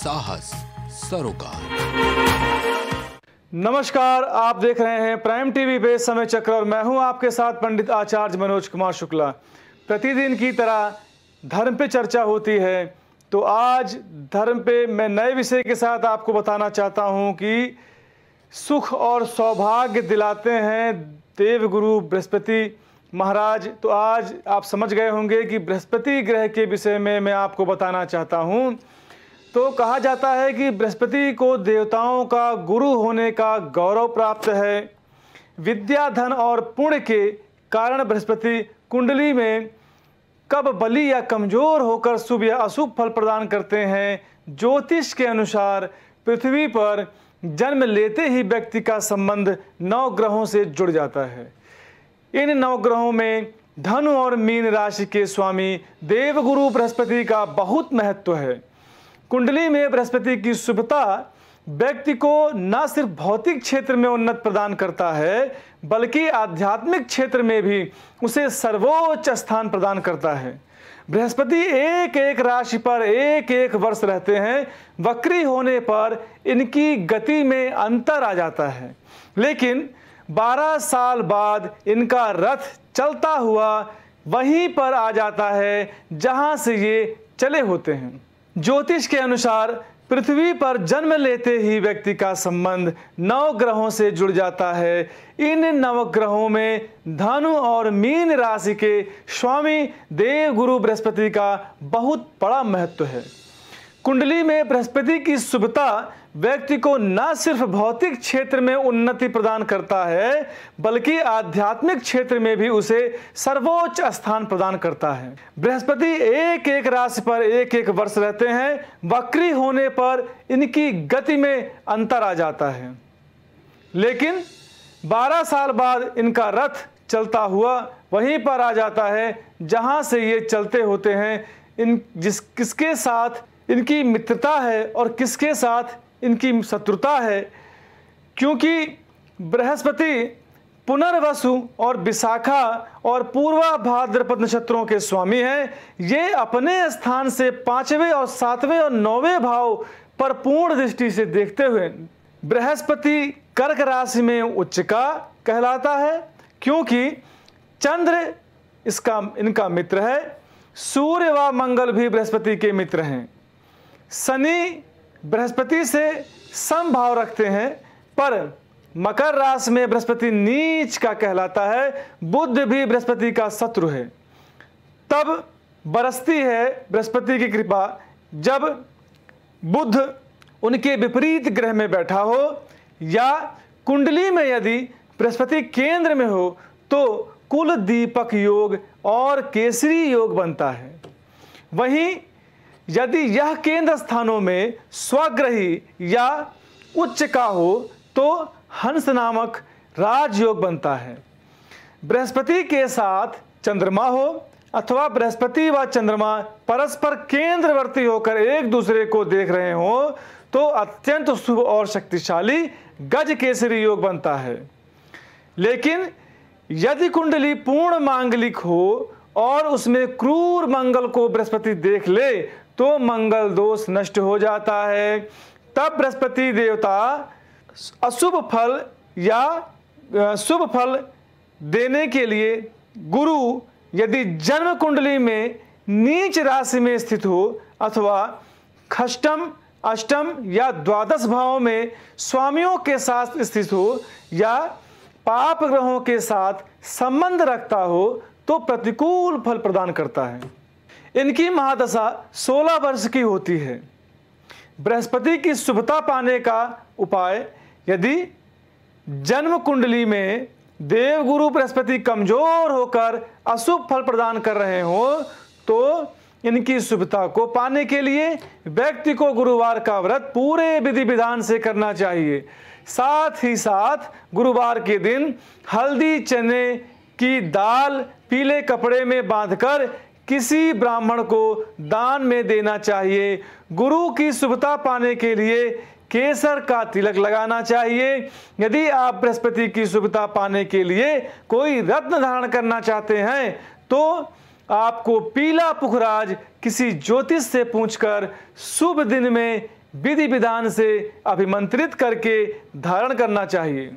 साहस सरोकार नमस्कार आप देख रहे हैं प्राइम टीवी पे समय चक्र और मैं हूं आपके साथ पंडित आचार्य मनोज कुमार शुक्ला प्रतिदिन की तरह धर्म पे चर्चा होती है तो आज धर्म पे मैं नए विषय के साथ आपको बताना चाहता हूं कि सुख और सौभाग्य दिलाते हैं देवगुरु बृहस्पति महाराज तो आज आप समझ गए होंगे कि बृहस्पति ग्रह के विषय में मैं आपको बताना चाहता हूँ तो कहा जाता है कि बृहस्पति को देवताओं का गुरु होने का गौरव प्राप्त है विद्याधन और पुण्य के कारण बृहस्पति कुंडली में कब बली या कमजोर होकर शुभ या अशुभ फल प्रदान करते हैं ज्योतिष के अनुसार पृथ्वी पर जन्म लेते ही व्यक्ति का संबंध नौ ग्रहों से जुड़ जाता है इन नौ ग्रहों में धनु और मीन राशि के स्वामी देवगुरु बृहस्पति का बहुत महत्व है कुंडली में बृहस्पति की शुभता व्यक्ति को न सिर्फ भौतिक क्षेत्र में उन्नत प्रदान करता है बल्कि आध्यात्मिक क्षेत्र में भी उसे सर्वोच्च स्थान प्रदान करता है बृहस्पति एक एक राशि पर एक एक वर्ष रहते हैं वक्री होने पर इनकी गति में अंतर आ जाता है लेकिन 12 साल बाद इनका रथ चलता हुआ वहीं पर आ जाता है जहां से ये चले होते हैं ज्योतिष के अनुसार पृथ्वी पर जन्म लेते ही व्यक्ति का संबंध नौ ग्रहों से जुड़ जाता है इन नव ग्रहों में धनु और मीन राशि के स्वामी देव गुरु बृहस्पति का बहुत बड़ा महत्व है कुंडली में बृहस्पति की शुभता व्यक्ति को न सिर्फ भौतिक क्षेत्र में उन्नति प्रदान करता है बल्कि आध्यात्मिक क्षेत्र में भी उसे सर्वोच्च स्थान प्रदान करता है बृहस्पति एक एक राशि पर एक एक वर्ष रहते हैं वक्री होने पर इनकी गति में अंतर आ जाता है लेकिन 12 साल बाद इनका रथ चलता हुआ वहीं पर आ जाता है जहां से ये चलते होते हैं इन जिस किसके साथ इनकी मित्रता है और किसके साथ इनकी शत्रुता है क्योंकि बृहस्पति पुनर्वसु और विशाखा और पूर्वा भाद्रपद नक्षत्रों के स्वामी हैं ये अपने स्थान से पांचवें और सातवें और नौवें भाव पर पूर्ण दृष्टि से देखते हुए बृहस्पति कर्क राशि में उच्च का कहलाता है क्योंकि चंद्र इसका इनका मित्र है सूर्य व मंगल भी बृहस्पति के मित्र हैं शनि बृहस्पति से सम भाव रखते हैं पर मकर राशि में बृहस्पति नीच का कहलाता है बुद्ध भी बृहस्पति का शत्रु है तब बरसती है बृहस्पति की कृपा जब बुद्ध उनके विपरीत ग्रह में बैठा हो या कुंडली में यदि बृहस्पति केंद्र में हो तो कुल दीपक योग और केसरी योग बनता है वहीं यदि यह केंद्र स्थानों में स्वग्रही या उच्च का हो तो हंस नामक राजयोग बनता है बृहस्पति के साथ चंद्रमा हो अथवा बृहस्पति व चंद्रमा परस्पर केंद्रवर्ती होकर एक दूसरे को देख रहे हो तो अत्यंत शुभ और शक्तिशाली गज केसरी योग बनता है लेकिन यदि कुंडली पूर्ण मांगलिक हो और उसमें क्रूर मंगल को बृहस्पति देख ले तो मंगल दोष नष्ट हो जाता है तब बृहस्पति देवता अशुभ फल या शुभ फल देने के लिए गुरु यदि जन्म कुंडली में नीच राशि में स्थित हो अथवा खष्टम अष्टम या द्वादश भावों में स्वामियों के साथ स्थित हो या पाप ग्रहों के साथ संबंध रखता हो तो प्रतिकूल फल प्रदान करता है इनकी महादशा 16 वर्ष की होती है बृहस्पति की शुभता पाने का उपाय यदि जन्म कुंडली में देवगुरु बृहस्पति कमजोर होकर अशुभ फल प्रदान कर रहे हो तो इनकी शुभता को पाने के लिए व्यक्ति को गुरुवार का व्रत पूरे विधि विधान से करना चाहिए साथ ही साथ गुरुवार के दिन हल्दी चने की दाल पीले कपड़े में बांधकर किसी ब्राह्मण को दान में देना चाहिए गुरु की शुभता पाने के लिए केसर का तिलक लगाना चाहिए यदि आप बृहस्पति की शुभता पाने के लिए कोई रत्न धारण करना चाहते हैं तो आपको पीला पुखराज किसी ज्योतिष से पूछकर शुभ दिन में विधि विधान से अभिमंत्रित करके धारण करना चाहिए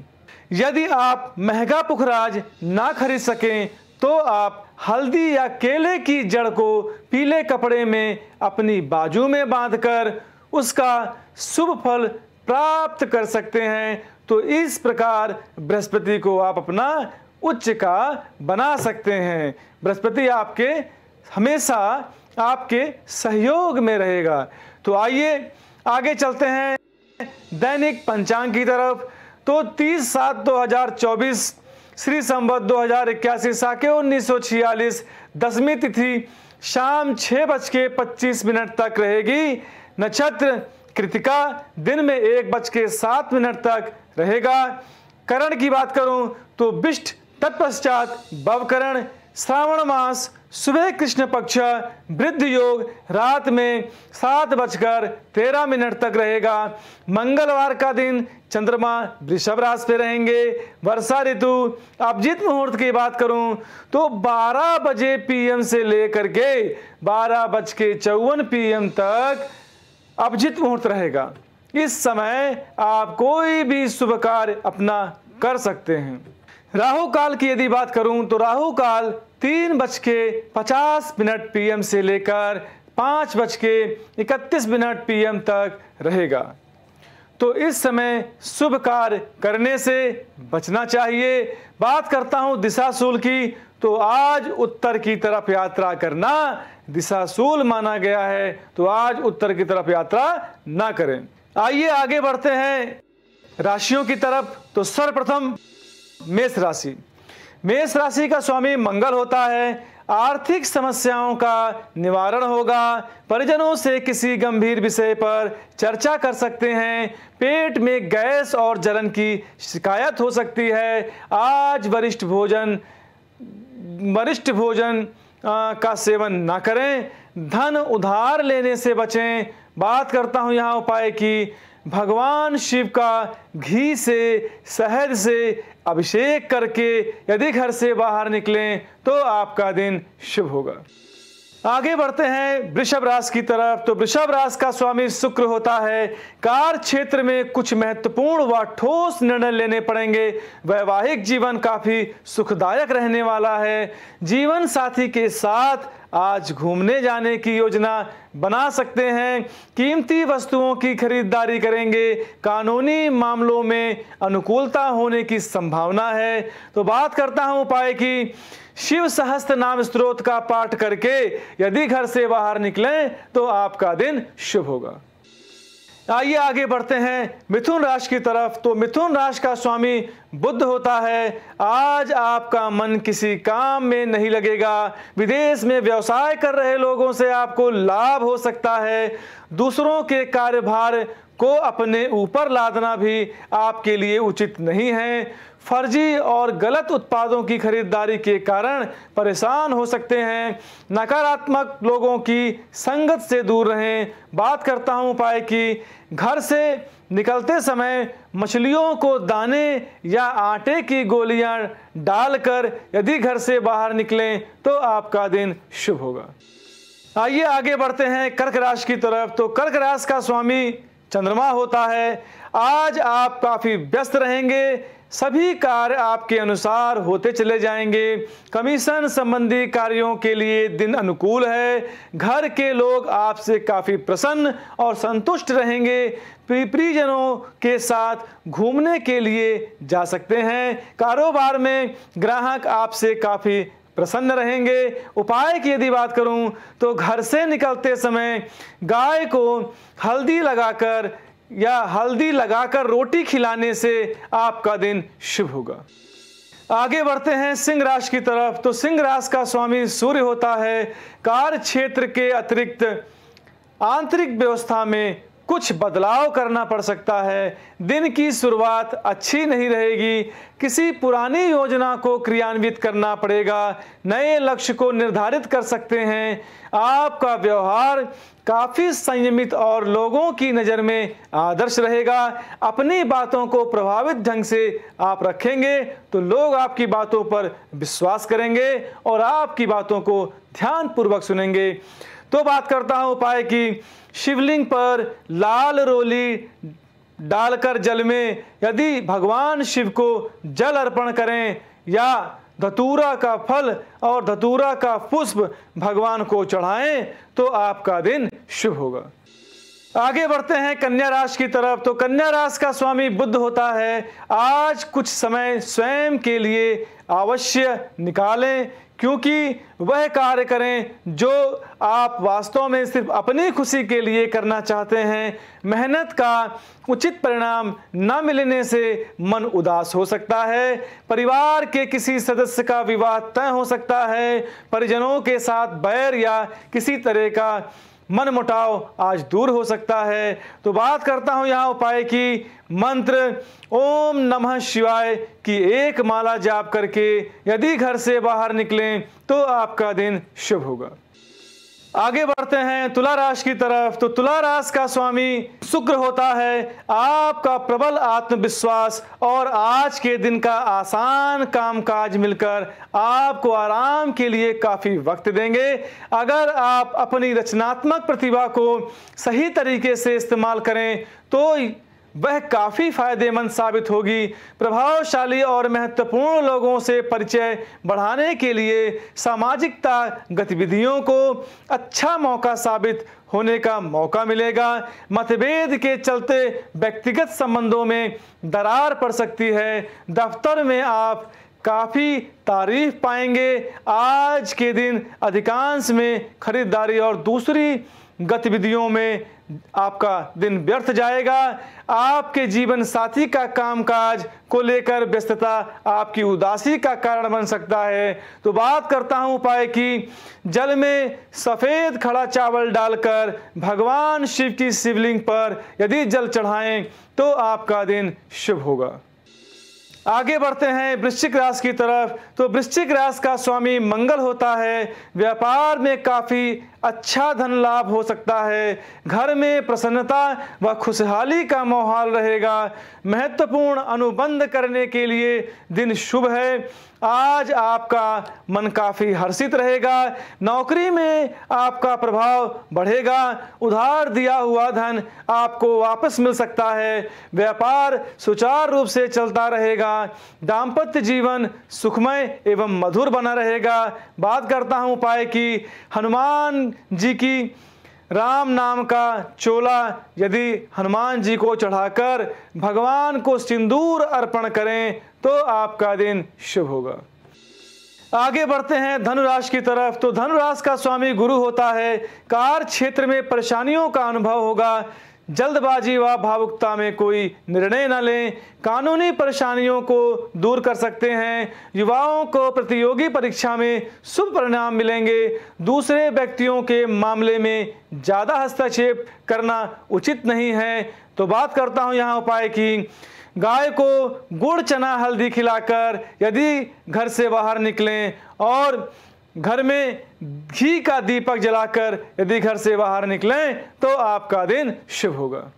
यदि आप महंगा पुखराज ना खरीद सकें तो आप हल्दी या केले की जड़ को पीले कपड़े में अपनी बाजू में बांधकर उसका शुभ फल प्राप्त कर सकते हैं तो इस प्रकार बृहस्पति को आप अपना उच्च का बना सकते हैं बृहस्पति आपके हमेशा आपके सहयोग में रहेगा तो आइए आगे चलते हैं दैनिक पंचांग की तरफ तो 30 सात 2024 श्री संवत दो हजार इक्यासी साके उन्नीस सौ छियालीस दसवीं तिथि शाम छह बज के पच्चीस मिनट तक रहेगी नक्षत्र कृतिका दिन में एक बज के सात मिनट तक रहेगा करण की बात करूं तो बिष्ट तत्पश्चात बवकरण श्रावण मास सुबह कृष्ण पक्ष वृद्ध योग रात में सात बजकर तेरह मिनट तक रहेगा मंगलवार का दिन चंद्रमा वृषभ राशि पे रहेंगे वर्षा ऋतु अभिजीत मुहूर्त की बात करूं तो 12 बजे पीएम से लेकर के बारह बज के चौवन पी तक अभिजीत मुहूर्त रहेगा इस समय आप कोई भी शुभ कार्य अपना कर सकते हैं राहु काल की यदि बात करूं तो राहु काल तीन बज के पचास मिनट पीएम से लेकर पाँच बज के इकतीस मिनट पीएम तक रहेगा तो इस समय शुभ कार्य करने से बचना चाहिए बात करता हूँ दिशाशूल की तो आज उत्तर की तरफ यात्रा करना दिशाशूल माना गया है तो आज उत्तर की तरफ यात्रा ना करें आइए आगे बढ़ते हैं राशियों की तरफ तो सर्वप्रथम मेष राशि मेष राशि का स्वामी मंगल होता है आर्थिक समस्याओं का निवारण होगा परिजनों से किसी गंभीर विषय पर चर्चा कर सकते हैं पेट में गैस और जलन की शिकायत हो सकती है आज वरिष्ठ भोजन वरिष्ठ भोजन आ, का सेवन ना करें धन उधार लेने से बचें बात करता हूं यहां उपाय की भगवान शिव का घी से शहद से अभिषेक करके यदि घर से बाहर निकलें तो आपका दिन शुभ होगा आगे बढ़ते हैं वृषभ राश की तरफ तो वृषभ राश का स्वामी शुक्र होता है कार्य क्षेत्र में कुछ महत्वपूर्ण व ठोस निर्णय लेने पड़ेंगे वैवाहिक जीवन काफी सुखदायक रहने वाला है जीवन साथी के साथ आज घूमने जाने की योजना बना सकते हैं कीमती वस्तुओं की खरीदारी करेंगे कानूनी मामलों में अनुकूलता होने की संभावना है तो बात करता हूं उपाय की शिव सहस्त्र नाम स्त्रोत का पाठ करके यदि घर से बाहर निकलें तो आपका दिन शुभ होगा आइए आगे बढ़ते हैं मिथुन राशि की तरफ तो मिथुन राशि का स्वामी बुद्ध होता है आज आपका मन किसी काम में नहीं लगेगा विदेश में व्यवसाय कर रहे लोगों से आपको लाभ हो सकता है दूसरों के कार्यभार को अपने ऊपर लादना भी आपके लिए उचित नहीं है फर्जी और गलत उत्पादों की खरीदारी के कारण परेशान हो सकते हैं नकारात्मक लोगों की संगत से दूर रहें बात करता हूं उपाय की घर से निकलते समय मछलियों को दाने या आटे की गोलियां डालकर यदि घर से बाहर निकलें तो आपका दिन शुभ होगा आइए आगे बढ़ते हैं कर्क राशि की तरफ तो कर्क राशि का स्वामी चंद्रमा होता है आज आप काफ़ी व्यस्त रहेंगे सभी कार्य आपके अनुसार होते चले जाएंगे कमीशन संबंधी कार्यों के लिए दिन अनुकूल है घर के लोग आपसे काफ़ी प्रसन्न और संतुष्ट रहेंगे प्रियजनों के साथ घूमने के लिए जा सकते हैं कारोबार में ग्राहक आपसे काफ़ी प्रसन्न रहेंगे उपाय की यदि बात करूं तो घर से निकलते समय गाय को हल्दी लगाकर या हल्दी लगाकर रोटी खिलाने से आपका दिन शुभ होगा आगे बढ़ते हैं सिंह राशि की तरफ तो सिंह राशि का स्वामी सूर्य होता है कार्य क्षेत्र के अतिरिक्त आंतरिक व्यवस्था में कुछ बदलाव करना पड़ सकता है दिन की शुरुआत अच्छी नहीं रहेगी किसी पुरानी योजना को क्रियान्वित करना पड़ेगा नए लक्ष्य को निर्धारित कर सकते हैं आपका व्यवहार काफ़ी संयमित और लोगों की नज़र में आदर्श रहेगा अपनी बातों को प्रभावित ढंग से आप रखेंगे तो लोग आपकी बातों पर विश्वास करेंगे और आपकी बातों को ध्यानपूर्वक सुनेंगे तो बात करता हूँ उपाय की शिवलिंग पर लाल रोली डालकर जल में यदि भगवान शिव को जल अर्पण करें या धतूरा का फल और धतूरा का पुष्प भगवान को चढ़ाएं तो आपका दिन शुभ होगा आगे बढ़ते हैं कन्या राशि की तरफ तो कन्या राशि का स्वामी बुद्ध होता है आज कुछ समय स्वयं के लिए अवश्य निकालें क्योंकि वह कार्य करें जो आप वास्तव में सिर्फ अपनी खुशी के लिए करना चाहते हैं मेहनत का उचित परिणाम न मिलने से मन उदास हो सकता है परिवार के किसी सदस्य का विवाह तय हो सकता है परिजनों के साथ बैर या किसी तरह का मन मुटाव आज दूर हो सकता है तो बात करता हूं यहां उपाय की मंत्र ओम नमः शिवाय की एक माला जाप करके यदि घर से बाहर निकलें तो आपका दिन शुभ होगा आगे बढ़ते हैं तुला राशि की तरफ तो तुला राशि का स्वामी शुक्र होता है आपका प्रबल आत्मविश्वास और आज के दिन का आसान कामकाज मिलकर आपको आराम के लिए काफी वक्त देंगे अगर आप अपनी रचनात्मक प्रतिभा को सही तरीके से इस्तेमाल करें तो वह काफ़ी फायदेमंद साबित होगी प्रभावशाली और महत्वपूर्ण लोगों से परिचय बढ़ाने के लिए सामाजिकता गतिविधियों को अच्छा मौका साबित होने का मौका मिलेगा मतभेद के चलते व्यक्तिगत संबंधों में दरार पड़ सकती है दफ्तर में आप काफ़ी तारीफ पाएंगे आज के दिन अधिकांश में खरीदारी और दूसरी गतिविधियों में आपका दिन व्यर्थ जाएगा आपके जीवन साथी का कामकाज को लेकर व्यस्तता आपकी उदासी का कारण बन सकता है तो बात करता हूं उपाय की जल में सफ़ेद खड़ा चावल डालकर भगवान शिव की शिवलिंग पर यदि जल चढ़ाएं तो आपका दिन शुभ होगा आगे बढ़ते हैं वृश्चिक राशि की तरफ तो वृश्चिक राशि का स्वामी मंगल होता है व्यापार में काफ़ी अच्छा धन लाभ हो सकता है घर में प्रसन्नता व खुशहाली का माहौल रहेगा महत्वपूर्ण अनुबंध करने के लिए दिन शुभ है आज आपका मन काफ़ी हर्षित रहेगा नौकरी में आपका प्रभाव बढ़ेगा उधार दिया हुआ धन आपको वापस मिल सकता है व्यापार सुचारू रूप से चलता रहेगा दाम्पत्य जीवन सुखमय एवं मधुर बना रहेगा बात करता हूँ उपाय की हनुमान जी की राम नाम का चोला यदि हनुमान जी को चढ़ाकर भगवान को सिंदूर अर्पण करें तो आपका दिन शुभ होगा आगे बढ़ते हैं धनुराश की तरफ तो धनुराश का स्वामी गुरु होता है कार क्षेत्र में परेशानियों का अनुभव होगा जल्दबाजी व भावुकता में कोई निर्णय न लें कानूनी परेशानियों को दूर कर सकते हैं युवाओं को प्रतियोगी परीक्षा में शुभ परिणाम मिलेंगे दूसरे व्यक्तियों के मामले में ज़्यादा हस्तक्षेप करना उचित नहीं है तो बात करता हूँ यहाँ उपाय की गाय को गुड़ चना हल्दी खिलाकर यदि घर से बाहर निकलें और घर में घी का दीपक जलाकर यदि घर से बाहर निकलें तो आपका दिन शुभ होगा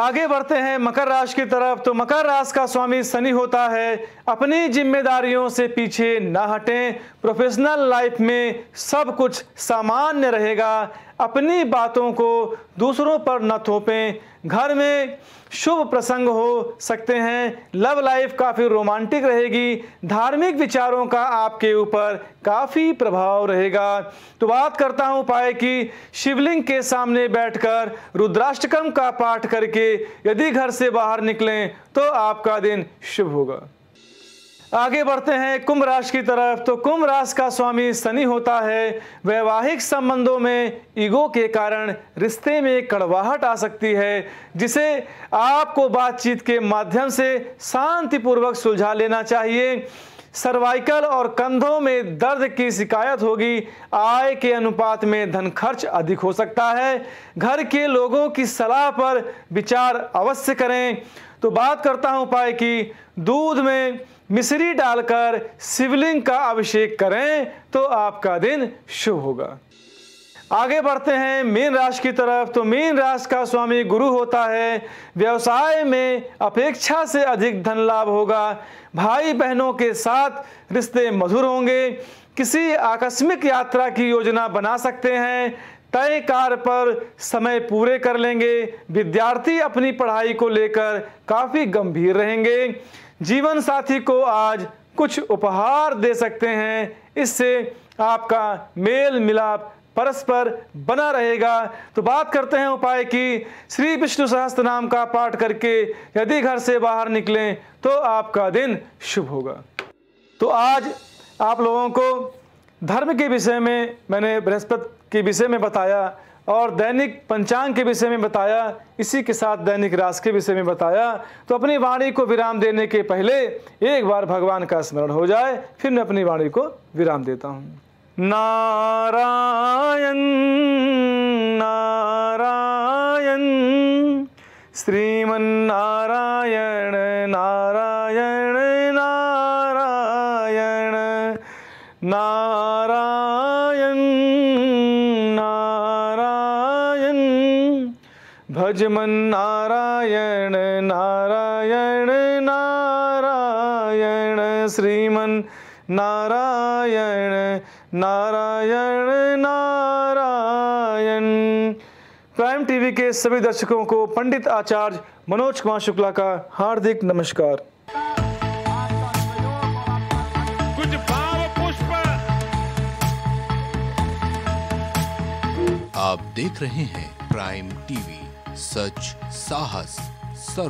आगे बढ़ते हैं मकर राशि की तरफ तो मकर राशि का स्वामी शनि होता है अपनी जिम्मेदारियों से पीछे ना हटें प्रोफेशनल लाइफ में सब कुछ सामान्य रहेगा अपनी बातों को दूसरों पर न थोपें घर में शुभ प्रसंग हो सकते हैं लव लाइफ काफ़ी रोमांटिक रहेगी धार्मिक विचारों का आपके ऊपर काफ़ी प्रभाव रहेगा तो बात करता हूँ उपाय की शिवलिंग के सामने बैठकर रुद्राष्टकम का पाठ करके यदि घर से बाहर निकलें तो आपका दिन शुभ होगा आगे बढ़ते हैं कुंभ राशि की तरफ तो कुंभ राशि का स्वामी शनि होता है वैवाहिक संबंधों में ईगो के कारण रिश्ते में कड़वाहट आ सकती है जिसे आपको बातचीत के माध्यम से शांतिपूर्वक सुलझा लेना चाहिए सर्वाइकल और कंधों में दर्द की शिकायत होगी आय के अनुपात में धन खर्च अधिक हो सकता है घर के लोगों की सलाह पर विचार अवश्य करें तो बात करता हूं उपाय की दूध में मिश्री डालकर शिवलिंग का अभिषेक करें तो आपका दिन शुभ होगा आगे बढ़ते हैं मीन राशि की तरफ तो मीन राशि का स्वामी गुरु होता है व्यवसाय में अपेक्षा से अधिक धन लाभ होगा भाई बहनों के साथ रिश्ते मधुर होंगे किसी आकस्मिक यात्रा की योजना बना सकते हैं तय कार्य पर समय पूरे कर लेंगे विद्यार्थी अपनी पढ़ाई को लेकर काफ़ी गंभीर रहेंगे जीवन साथी को आज कुछ उपहार दे सकते हैं इससे आपका मेल मिलाप परस्पर बना रहेगा तो बात करते हैं उपाय की श्री विष्णु सहस्त्र नाम का पाठ करके यदि घर से बाहर निकलें तो आपका दिन शुभ होगा तो आज आप लोगों को धर्म के विषय में मैंने बृहस्पति के विषय में बताया और दैनिक पंचांग के विषय में बताया इसी के साथ दैनिक रास के विषय में बताया तो अपनी वाणी को विराम देने के पहले एक बार भगवान का स्मरण हो जाए फिर मैं अपनी वाणी को विराम देता हूँ नारायण नारायण श्रीमन्नारायण भगवान नारायण नारायण नारायण श्रीमन नारायण नारायण नारायण प्राइम टीवी के सभी दर्शकों को पंडित आचार्य मनोज कुमार शुक्ला का हार्दिक नमस्कार कुछ भाव पुष्प आप देख रहे हैं प्राइम टीवी सच साहस